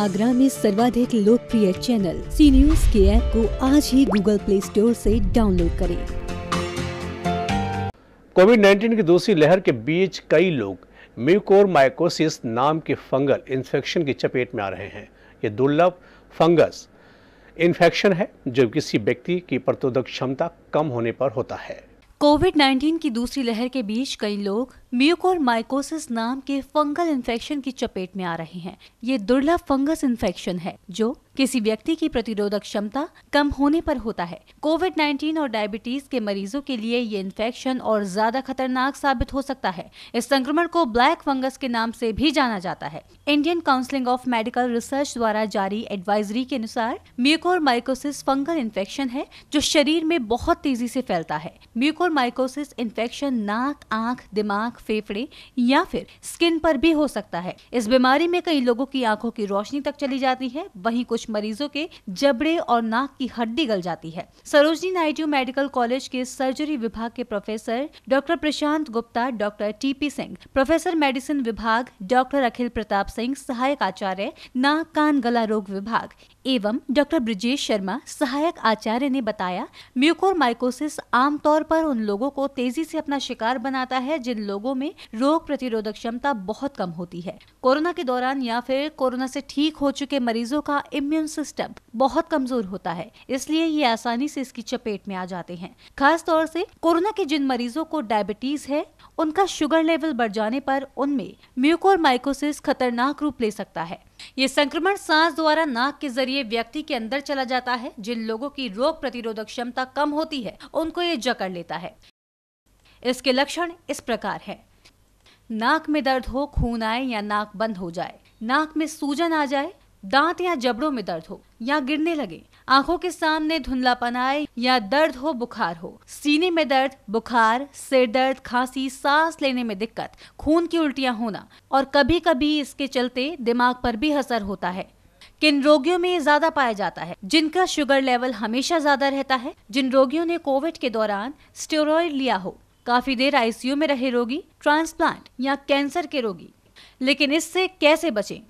आगरा में सर्वाधिक लोकप्रिय चैनल सी न्यूज के ऐप को आज ही गूगल प्ले स्टोर से डाउनलोड करें कोविड 19 की दूसरी लहर के बीच कई लोग म्यूकोर माइकोसिस नाम के फंगल इन्फेक्शन की चपेट में आ रहे हैं ये दुर्लभ फंगस इन्फेक्शन है जो किसी व्यक्ति की प्रतिरोधक क्षमता कम होने पर होता है कोविड 19 की दूसरी लहर के बीच कई लोग म्यूकोर माइकोसिस नाम के फंगल इन्फेक्शन की चपेट में आ रहे हैं ये दुर्लभ फंगस इन्फेक्शन है जो किसी व्यक्ति की प्रतिरोधक क्षमता कम होने पर होता है कोविड 19 और डायबिटीज के मरीजों के लिए ये इन्फेक्शन और ज्यादा खतरनाक साबित हो सकता है इस संक्रमण को ब्लैक फंगस के नाम से भी जाना जाता है Indian Council of Medical Research द्वारा जारी एडवाइजरी के अनुसार म्यूकोर माइकोसिस फंगल इन्फेक्शन है जो शरीर में बहुत तेजी से फैलता है म्यूकोर माइकोसिस इन्फेक्शन नाक आंख दिमाग फेफड़े या फिर स्किन पर भी हो सकता है इस बीमारी में कई लोगों की आंखों की रोशनी तक चली जाती है वहीं कुछ मरीजों के जबड़े और नाक की हड्डी गल जाती है सरोजनी नायडू मेडिकल कॉलेज के सर्जरी विभाग के professor doctor Prashant Gupta doctor P Singh professor medicine विभाग डॉक्टर अखिल प्रताप सिंह सहायक आचार्य नाक कान गला रोग विभाग एवं डॉक्टर ब्रिजेश शर्मा सहायक आचार्य ने बताया म्यूकोर माइकोसिस आमतौर पर उन लोगों को तेजी से अपना शिकार बनाता है जिन लोगों लोगों में रोग प्रतिरोधक क्षमता बहुत कम होती है कोरोना के दौरान या फिर कोरोना से ठीक हो चुके मरीजों का इम्यून सिस्टम बहुत कमजोर होता है इसलिए ये आसानी से इसकी चपेट में आ जाते हैं खास तौर से कोरोना के जिन मरीजों को डायबिटीज है उनका शुगर लेवल बढ़ जाने पर उनमें म्यूकोर माइकोसिस खतरनाक रूप ले सकता है ये संक्रमण सांस द्वारा नाक के जरिए व्यक्ति के अंदर चला जाता है जिन लोगों की रोग प्रतिरोधक क्षमता कम होती है उनको ये जकड़ लेता है इसके लक्षण इस प्रकार है नाक में दर्द हो खून आए या नाक बंद हो जाए नाक में सूजन आ जाए दांत या जबड़ों में दर्द हो या गिरने लगे आंखों के सामने धुंधलापन आए या दर्द हो बुखार हो सीने में दर्द बुखार सिर दर्द खांसी सांस लेने में दिक्कत खून की उल्टियां होना और कभी कभी इसके चलते दिमाग पर भी असर होता है किन रोगियों में ज्यादा पाया जाता है जिनका शुगर लेवल हमेशा ज्यादा रहता है जिन रोगियों ने कोविड के दौरान स्टेरॉयड लिया हो काफी देर आईसीयू में रहे रोगी ट्रांसप्लांट या कैंसर के रोगी लेकिन इससे कैसे बचे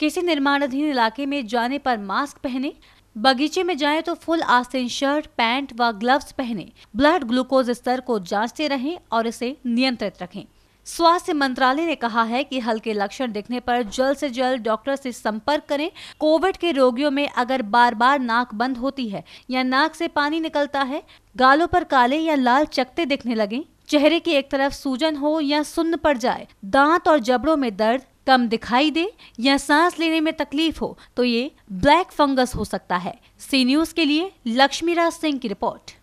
किसी निर्माणाधीन इलाके में जाने पर मास्क पहने बगीचे में जाएं तो फुल आस्तीन शर्ट पैंट व ग्लव्स पहने ब्लड ग्लूकोज स्तर को जांचते रहें और इसे नियंत्रित रखें स्वास्थ्य मंत्रालय ने कहा है कि हल्के लक्षण दिखने पर जल्द से जल्द डॉक्टर से संपर्क करें कोविड के रोगियों में अगर बार बार नाक बंद होती है या नाक से पानी निकलता है गालों पर काले या लाल चकते दिखने लगे चेहरे की एक तरफ सूजन हो या सुन्न पड़ जाए दांत और जबड़ों में दर्द कम दिखाई दे या सांस लेने में तकलीफ हो तो ये ब्लैक फंगस हो सकता है सी न्यूज के लिए लक्ष्मीराज सिंह की रिपोर्ट